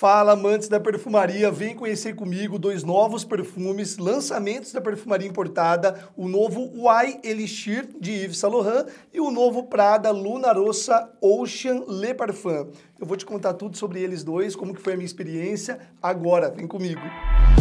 Fala, amantes da perfumaria, vem conhecer comigo dois novos perfumes, lançamentos da perfumaria importada, o novo Y Elixir de Yves Saint Laurent e o novo Prada Luna Rossa Ocean Le Parfum. Eu vou te contar tudo sobre eles dois, como que foi a minha experiência. Agora, vem comigo. Música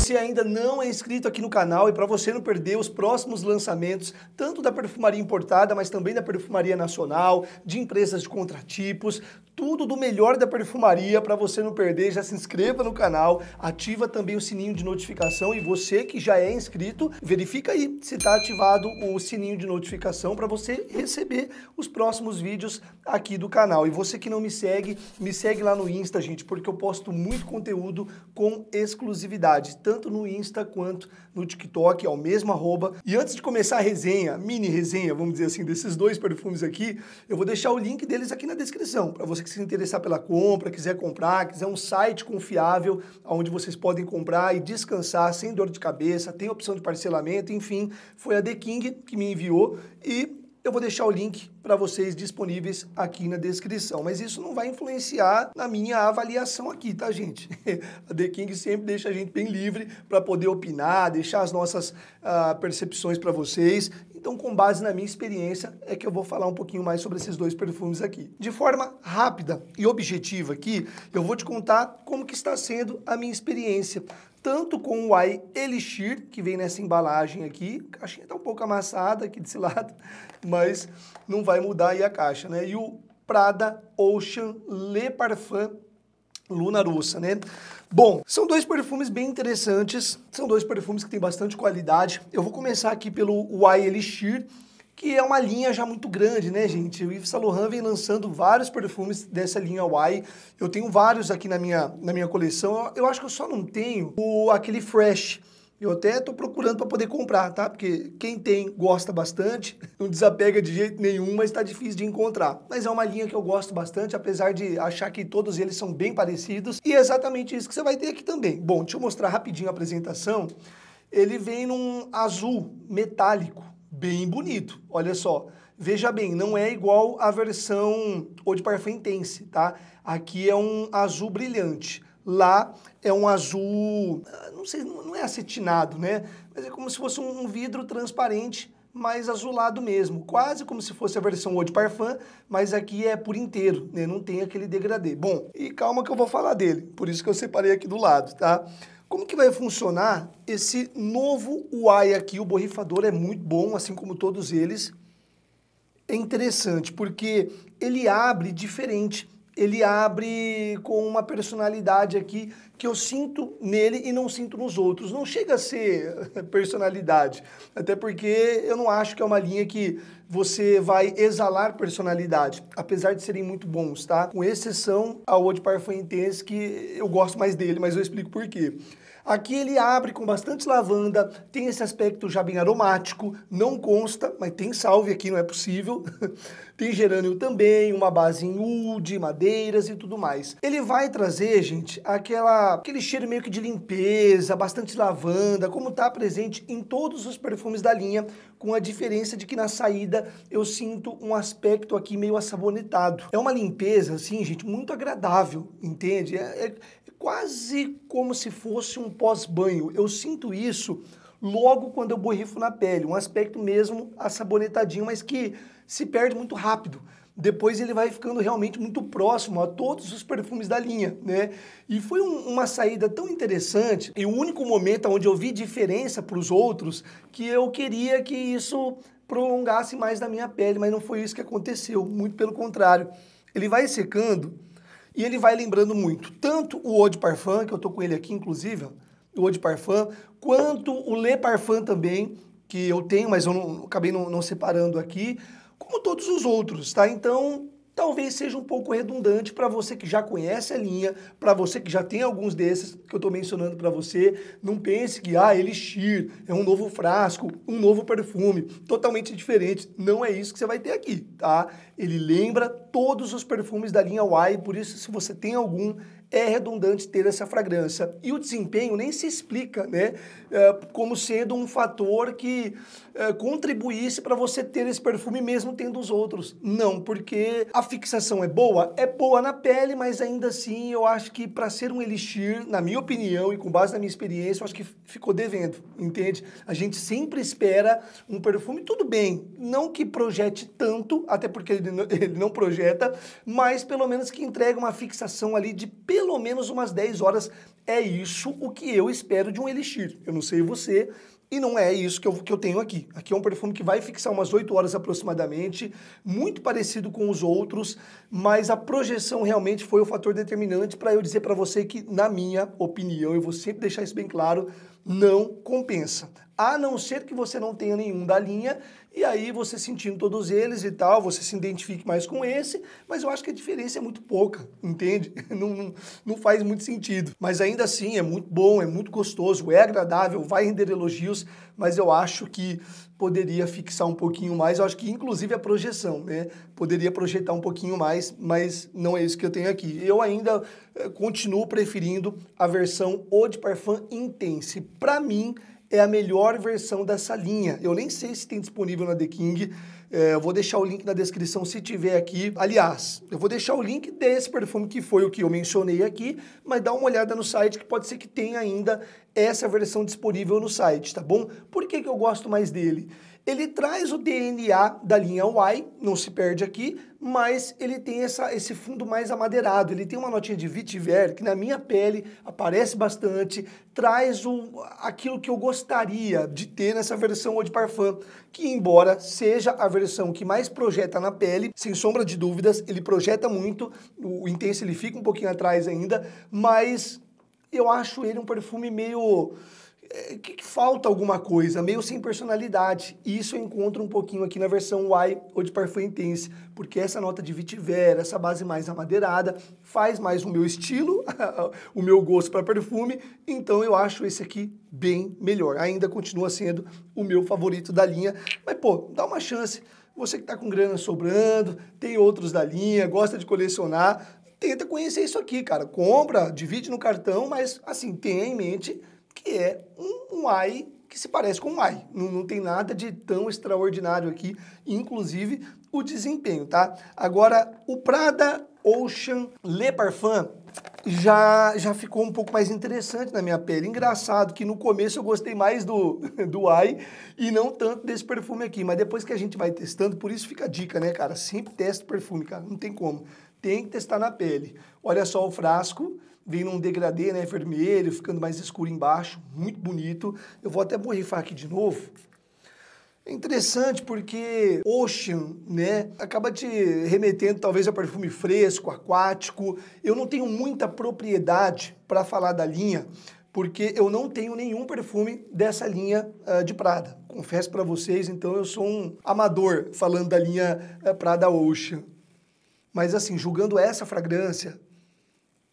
você ainda não é inscrito aqui no canal e para você não perder os próximos lançamentos, tanto da perfumaria importada, mas também da perfumaria nacional, de empresas de contratipos, tudo do melhor da perfumaria para você não perder. Já se inscreva no canal, ativa também o sininho de notificação e você que já é inscrito, verifica aí se está ativado o sininho de notificação para você receber os próximos vídeos aqui do canal. E você que não me segue, me segue lá no Insta, gente, porque eu posto muito conteúdo com exclusividade, tanto no Insta quanto no TikTok, ao é mesmo arroba. E antes de começar a resenha, mini resenha, vamos dizer assim, desses dois perfumes aqui, eu vou deixar o link deles aqui na descrição para você que se interessar pela compra, quiser comprar, quiser um site confiável onde vocês podem comprar e descansar sem dor de cabeça, tem opção de parcelamento, enfim, foi a The King que me enviou e eu vou deixar o link para vocês disponíveis aqui na descrição. Mas isso não vai influenciar na minha avaliação aqui, tá, gente? a The King sempre deixa a gente bem livre para poder opinar, deixar as nossas uh, percepções para vocês. Então, com base na minha experiência, é que eu vou falar um pouquinho mais sobre esses dois perfumes aqui. De forma rápida e objetiva aqui, eu vou te contar como que está sendo a minha experiência tanto com o Ai Elixir, que vem nessa embalagem aqui, a caixinha está um pouco amassada aqui desse lado, mas não vai mudar aí a caixa, né? E o Prada Ocean Le Parfum Luna Russa, né? Bom, são dois perfumes bem interessantes, são dois perfumes que têm bastante qualidade. Eu vou começar aqui pelo Y Elixir, que é uma linha já muito grande, né, gente? O Yves Saint Laurent vem lançando vários perfumes dessa linha Y. Eu tenho vários aqui na minha, na minha coleção. Eu acho que eu só não tenho o aquele Fresh, eu até estou procurando para poder comprar, tá? Porque quem tem gosta bastante, não desapega de jeito nenhum, mas está difícil de encontrar. Mas é uma linha que eu gosto bastante, apesar de achar que todos eles são bem parecidos. E é exatamente isso que você vai ter aqui também. Bom, deixa eu mostrar rapidinho a apresentação. Ele vem num azul metálico, bem bonito. Olha só. Veja bem, não é igual à versão ou de parfum intense, tá? Aqui é um azul brilhante lá é um azul, ah, não sei, não é acetinado, né? Mas é como se fosse um vidro transparente, mais azulado mesmo, quase como se fosse a versão Old Parfum, mas aqui é por inteiro, né? Não tem aquele degradê. Bom, e calma que eu vou falar dele, por isso que eu separei aqui do lado, tá? Como que vai funcionar esse novo UI aqui? O borrifador é muito bom, assim como todos eles. É interessante, porque ele abre diferente ele abre com uma personalidade aqui que eu sinto nele e não sinto nos outros. Não chega a ser personalidade, até porque eu não acho que é uma linha que você vai exalar personalidade, apesar de serem muito bons, tá? Com exceção ao Old Parfum Intense, que eu gosto mais dele, mas eu explico por quê. Aqui ele abre com bastante lavanda, tem esse aspecto já bem aromático, não consta, mas tem salve aqui, não é possível. Tem gerânio também, uma base em UD, madeiras e tudo mais. Ele vai trazer, gente, aquela, aquele cheiro meio que de limpeza, bastante lavanda, como está presente em todos os perfumes da linha, com a diferença de que na saída eu sinto um aspecto aqui meio assabonetado. É uma limpeza, assim, gente, muito agradável, entende? É, é, é quase como se fosse um pós-banho. Eu sinto isso logo quando eu borrifo na pele, um aspecto mesmo assabonetadinho, mas que se perde muito rápido. Depois ele vai ficando realmente muito próximo a todos os perfumes da linha, né? E foi um, uma saída tão interessante e o único momento onde eu vi diferença para os outros que eu queria que isso prolongasse mais na minha pele, mas não foi isso que aconteceu, muito pelo contrário. Ele vai secando e ele vai lembrando muito, tanto o Eau de Parfum, que eu estou com ele aqui inclusive, o Eau de Parfum, quanto o Le Parfum também, que eu tenho, mas eu não, acabei não, não separando aqui, como todos os outros, tá? Então, talvez seja um pouco redundante para você que já conhece a linha, para você que já tem alguns desses que eu estou mencionando para você. Não pense que, ah, Elixir é um novo frasco, um novo perfume, totalmente diferente. Não é isso que você vai ter aqui, tá? Ele lembra todos os perfumes da linha Y, por isso, se você tem algum, é redundante ter essa fragrância. E o desempenho nem se explica, né? É, como sendo um fator que é, contribuísse para você ter esse perfume mesmo tendo os outros. Não, porque a fixação é boa, é boa na pele, mas ainda assim eu acho que para ser um elixir, na minha opinião e com base na minha experiência, eu acho que ficou devendo, entende? A gente sempre espera um perfume, tudo bem, não que projete tanto, até porque ele não, ele não projeta, mas pelo menos que entregue uma fixação ali de pelo pelo menos umas 10 horas. É isso o que eu espero de um Elixir. Eu não sei você, e não é isso que eu, que eu tenho aqui. Aqui é um perfume que vai fixar umas 8 horas aproximadamente, muito parecido com os outros, mas a projeção realmente foi o fator determinante para eu dizer para você que, na minha opinião, eu vou sempre deixar isso bem claro, não compensa a não ser que você não tenha nenhum da linha, e aí você sentindo todos eles e tal, você se identifique mais com esse, mas eu acho que a diferença é muito pouca, entende? Não, não, não faz muito sentido. Mas ainda assim é muito bom, é muito gostoso, é agradável, vai render elogios, mas eu acho que poderia fixar um pouquinho mais, eu acho que inclusive a projeção, né? Poderia projetar um pouquinho mais, mas não é isso que eu tenho aqui. Eu ainda eh, continuo preferindo a versão Eau de Parfum Intense. Para mim, é a melhor versão dessa linha. Eu nem sei se tem disponível na The King. É, eu vou deixar o link na descrição se tiver aqui. Aliás, eu vou deixar o link desse perfume que foi o que eu mencionei aqui, mas dá uma olhada no site que pode ser que tenha ainda essa versão disponível no site, tá bom? Por que, que eu gosto mais dele? ele traz o DNA da linha Y, não se perde aqui, mas ele tem essa, esse fundo mais amadeirado, ele tem uma notinha de vitiver que na minha pele aparece bastante, traz o, aquilo que eu gostaria de ter nessa versão Eau de Parfum, que embora seja a versão que mais projeta na pele, sem sombra de dúvidas, ele projeta muito, o intenso ele fica um pouquinho atrás ainda, mas eu acho ele um perfume meio eh, que, que, falta alguma coisa, meio sem personalidade. isso eu encontro um pouquinho aqui na versão Y ou de Parfum Intense, porque essa nota de vetiver, essa base mais amadeirada, faz mais o meu estilo, o meu gosto para perfume, então eu acho esse aqui bem melhor. Ainda continua sendo o meu favorito da linha, mas pô, dá uma chance. Você que está com grana sobrando, tem outros da linha, gosta de colecionar, tenta conhecer isso aqui, cara. Compra, divide no cartão, mas assim, tenha em mente que é um, um AI que se parece com um AI. Não, não tem nada de tão extraordinário aqui, inclusive o desempenho, tá? Agora, o Prada Ocean Le Parfum já, já ficou um pouco mais interessante na minha pele. Engraçado que no começo eu gostei mais do, do AI e não tanto desse perfume aqui. Mas depois que a gente vai testando, por isso fica a dica, né, cara? Sempre testa perfume, cara. Não tem como. Tem que testar na pele. Olha só o frasco vem num degradê, né, vermelho, ficando mais escuro embaixo, muito bonito. Eu vou até borrifar aqui de novo. É interessante porque Ocean, né, acaba te remetendo talvez a perfume fresco, aquático. Eu não tenho muita propriedade para falar da linha, porque eu não tenho nenhum perfume dessa linha uh, de Prada. Confesso para vocês, então eu sou um amador falando da linha uh, Prada Ocean. Mas assim, julgando essa fragrância,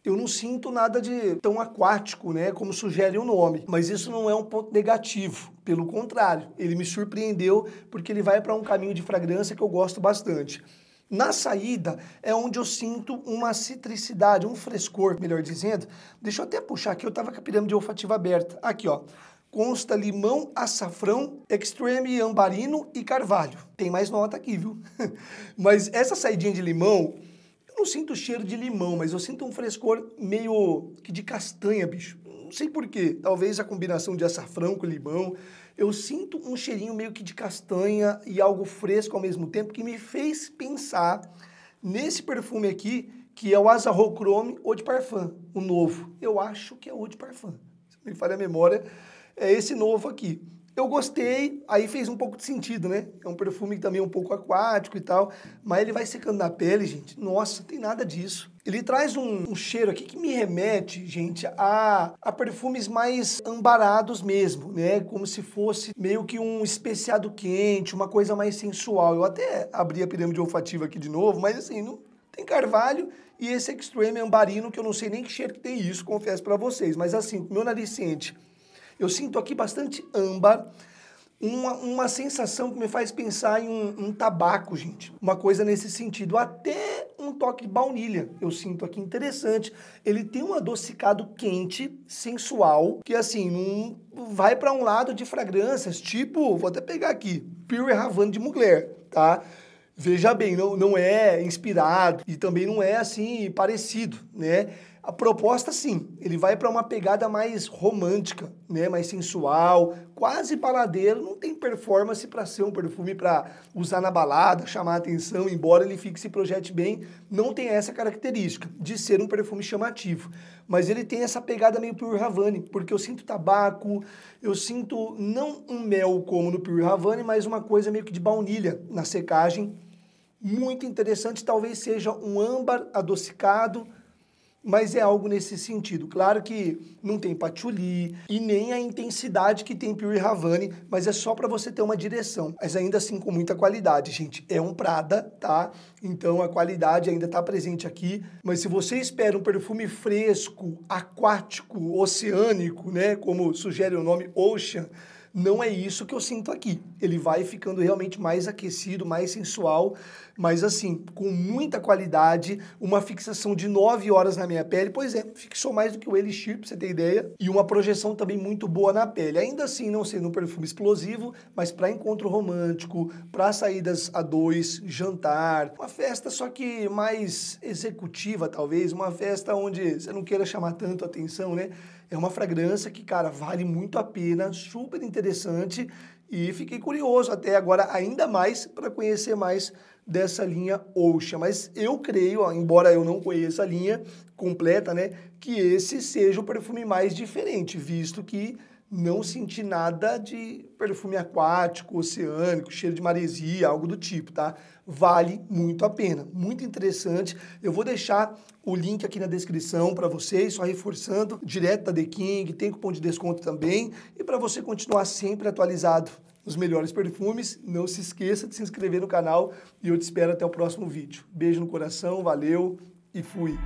eu não sinto nada de tão aquático, né, como sugere o nome. Mas isso não é um ponto negativo, pelo contrário, ele me surpreendeu porque ele vai para um caminho de fragrância que eu gosto bastante. Na saída é onde eu sinto uma citricidade, um frescor, melhor dizendo. Deixa eu até puxar aqui, eu estava com a pirâmide olfativa aberta. Aqui, ó. Consta limão, açafrão, extreme ambarino e carvalho. Tem mais nota aqui, viu? Mas essa saidinha de limão, não sinto cheiro de limão, mas eu sinto um frescor meio que de castanha, bicho. Não sei porquê. Talvez a combinação de açafrão com limão. Eu sinto um cheirinho meio que de castanha e algo fresco ao mesmo tempo que me fez pensar nesse perfume aqui, que é o Azarro Chrome Eau de Parfum, o novo. Eu acho que é o de Parfum. Se me falha a memória, é esse novo aqui. Eu gostei, aí fez um pouco de sentido, né? É um perfume também um pouco aquático e tal, mas ele vai secando na pele, gente. Nossa, tem nada disso. Ele traz um, um, cheiro aqui que me remete, gente, a, a perfumes mais ambarados mesmo, né? Como se fosse meio que um especiado quente, uma coisa mais sensual. Eu até abri a pirâmide olfativa aqui de novo, mas assim, não tem carvalho e esse Extreme Ambarino, que eu não sei nem que cheiro que tem isso, confesso para vocês. Mas assim, meu nariz sente eu sinto aqui bastante âmbar, uma, uma sensação que me faz pensar em um, um tabaco, gente. Uma coisa nesse sentido. Até um toque de baunilha eu sinto aqui interessante. Ele tem um adocicado quente, sensual, que assim, não vai para um lado de fragrâncias, tipo, vou até pegar aqui, Pure Havana de Mugler, tá? Veja bem, não, não é inspirado e também não é assim parecido, né? A proposta, sim, ele vai para uma pegada mais romântica, né? mais sensual, quase baladeiro. Não tem performance para ser um perfume para usar na balada, chamar atenção, embora ele fique se projete bem. Não tem essa característica de ser um perfume chamativo. Mas ele tem essa pegada meio Pure Havane, porque eu sinto tabaco, eu sinto não um mel como no Pure Havane, mas uma coisa meio que de baunilha na secagem. Muito interessante, talvez seja um âmbar adocicado mas é algo nesse sentido. Claro que não tem patchouli e nem a intensidade que tem Pure Havane, mas é só para você ter uma direção, mas ainda assim com muita qualidade, gente. É um Prada, tá? Então a qualidade ainda está presente aqui, mas se você espera um perfume fresco, aquático, oceânico, né, como sugere o nome Ocean, não é isso que eu sinto aqui. Ele vai ficando realmente mais aquecido, mais sensual, mas assim, com muita qualidade, uma fixação de 9 horas na minha pele, pois é, fixou mais do que o Elixir, pra você ter ideia, e uma projeção também muito boa na pele. Ainda assim, não sendo um perfume explosivo, mas para encontro romântico, para saídas a dois, jantar, uma festa só que mais executiva, talvez, uma festa onde você não queira chamar tanto atenção, né? É uma fragrância que, cara, vale muito a pena, super interessante e fiquei curioso até agora ainda mais para conhecer mais dessa linha Osha. Mas eu creio, ó, embora eu não conheça a linha completa, né, que esse seja o perfume mais diferente, visto que não senti nada de perfume aquático, oceânico, cheiro de maresia, algo do tipo, tá? Vale muito a pena, muito interessante. Eu vou deixar o link aqui na descrição para vocês, só reforçando, direto da The King, tem cupom de desconto também, e para você continuar sempre atualizado nos melhores perfumes, não se esqueça de se inscrever no canal e eu te espero até o próximo vídeo. Beijo no coração, valeu e fui!